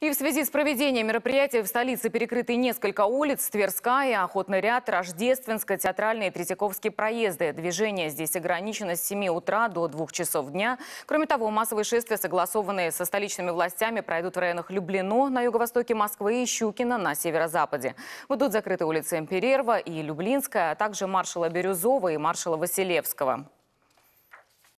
И в связи с проведением мероприятий в столице перекрыты несколько улиц, Тверская, Охотный ряд, Рождественская, Театральные и Третьяковские проезды. Движение здесь ограничено с 7 утра до 2 часов дня. Кроме того, массовые шествия, согласованные со столичными властями, пройдут в районах Люблино на юго-востоке Москвы и Щукино на северо-западе. Будут закрыты улицы Имперерва и Люблинская, а также маршала Бирюзова и маршала Василевского.